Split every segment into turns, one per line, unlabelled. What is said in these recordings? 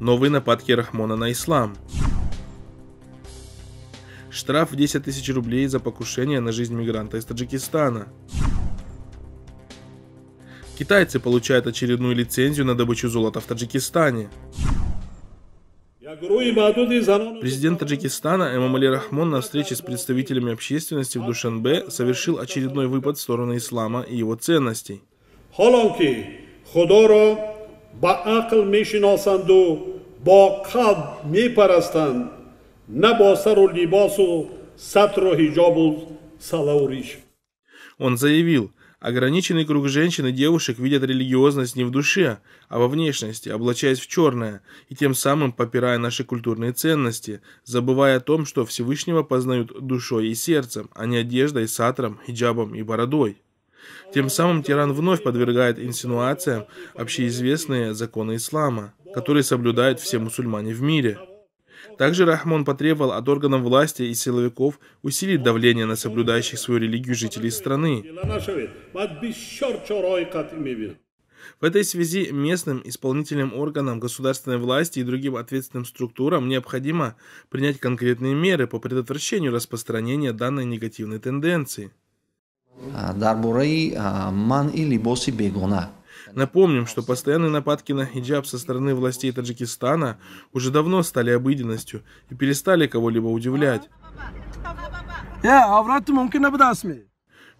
новые нападки Рахмона на ислам. Штраф в 10 тысяч рублей за покушение на жизнь мигранта из Таджикистана. Китайцы получают очередную лицензию на добычу золота в Таджикистане. Президент Таджикистана Эмамали Рахмон на встрече с представителями общественности в Душанбе совершил очередной выпад в сторону ислама и его ценностей баақл мешиносанду бо қалб мепарастанд на бо сару либосу сатру ҳиҷобу салавриш он заявил Ограниченный круг женщин и девушек видят религиозность не в душе, а во внешности, облачаясь в черное, и тем самым попирая наши культурные ценности, забывая о том, что Всевышнего познают душой и сердцем, а не одеждой, сатром, хиджабом и бородой. Тем самым тиран вновь подвергает инсинуациям общеизвестные законы ислама, которые соблюдают все мусульмане в мире. Также Рахмон потребовал от органов власти и силовиков усилить давление на соблюдающих свою религию жителей страны. В этой связи местным исполнительным органам государственной власти и другим ответственным структурам необходимо принять конкретные меры по предотвращению распространения данной негативной тенденции. А, а, Напомним, что постоянные нападки на хиджаб со стороны властей Таджикистана уже давно стали обыденностью и перестали кого-либо удивлять. Э, а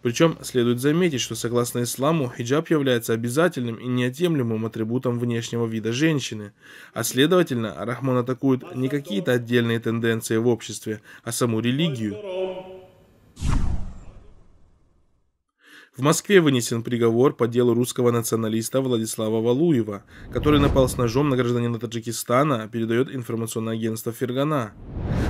Причем следует заметить, что согласно исламу, хиджаб является обязательным и неотъемлемым атрибутом внешнего вида женщины, а следовательно, Рахман атакует не какие-то отдельные тенденции в обществе, а саму религию. В Москве вынесен приговор по делу русского националиста Владислава Валуева, который напал с ножом на гражданина Таджикистана, передает информационное агентство Фергана.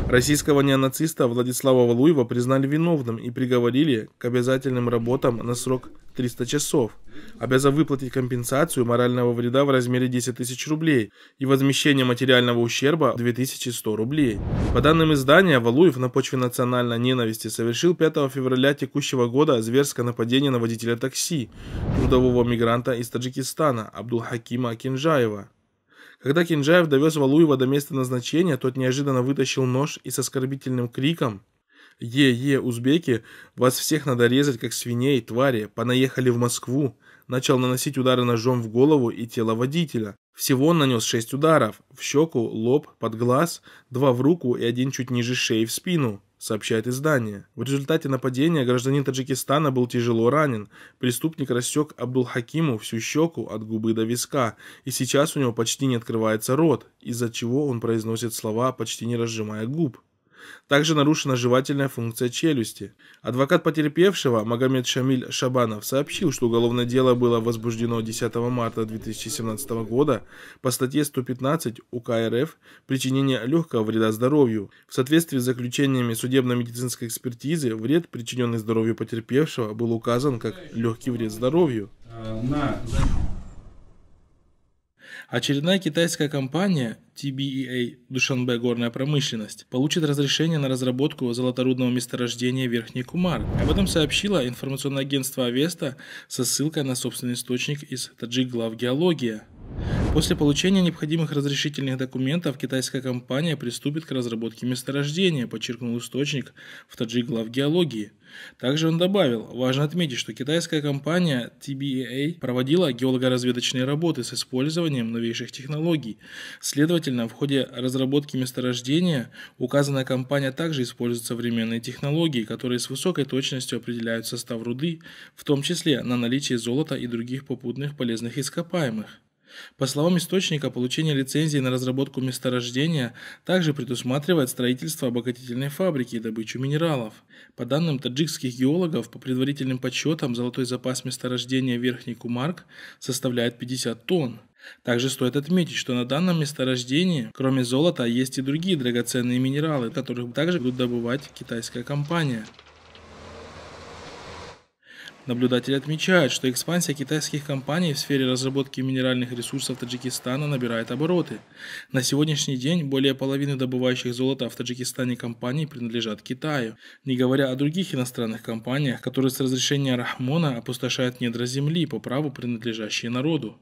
Российского неонациста Владислава Валуева признали виновным и приговорили к обязательным работам на срок 300 часов, обязав выплатить компенсацию морального вреда в размере 10 тысяч рублей и возмещение материального ущерба 2100 рублей. По данным издания, Валуев на почве национальной ненависти совершил 5 февраля текущего года зверское нападение на водителя такси, трудового мигранта из Таджикистана Абдулхакима Кинжаева. Когда Кинжаев довез Валуева до места назначения, тот неожиданно вытащил нож и с оскорбительным криком «Е-е, узбеки, вас всех надо резать, как свиней, твари, понаехали в Москву!» Начал наносить удары ножом в голову и тело водителя. Всего он нанес шесть ударов – в щеку, лоб, под глаз, два в руку и один чуть ниже шеи в спину сообщает издание. В результате нападения гражданин Таджикистана был тяжело ранен. Преступник рассек Абдул-Хакиму всю щеку от губы до виска, и сейчас у него почти не открывается рот, из-за чего он произносит слова, почти не разжимая губ. Также нарушена жевательная функция челюсти. Адвокат потерпевшего Магомед Шамиль Шабанов сообщил, что уголовное дело было возбуждено 10 марта 2017 года по статье 115 УК РФ «Причинение легкого вреда здоровью». В соответствии с заключениями судебно-медицинской экспертизы, вред, причиненный здоровью потерпевшего, был указан как легкий вред здоровью. Э, на Очередная китайская компания TBEA Душанбе горная промышленность получит разрешение на разработку золоторудного месторождения Верхний Кумар. Об этом сообщило информационное агентство Авеста со ссылкой на собственный источник из Таджик Глав Геология. После получения необходимых разрешительных документов китайская компания приступит к разработке месторождения, подчеркнул источник в таджик глав геологии. Также он добавил, важно отметить, что китайская компания TBA проводила геолого-разведочные работы с использованием новейших технологий. Следовательно, в ходе разработки месторождения указанная компания также использует современные технологии, которые с высокой точностью определяют состав руды, в том числе на наличие золота и других попутных полезных ископаемых. По словам источника, получение лицензии на разработку месторождения также предусматривает строительство обогатительной фабрики и добычу минералов. По данным таджикских геологов, по предварительным подсчетам, золотой запас месторождения Верхний Кумарк составляет 50 тонн. Также стоит отметить, что на данном месторождении, кроме золота, есть и другие драгоценные минералы, которых также будут добывать китайская компания. Наблюдатели отмечают, что экспансия китайских компаний в сфере разработки минеральных ресурсов Таджикистана набирает обороты. На сегодняшний день более половины добывающих золото в Таджикистане компаний принадлежат Китаю, не говоря о других иностранных компаниях, которые с разрешения Рахмона опустошают недра земли по праву, принадлежащие народу.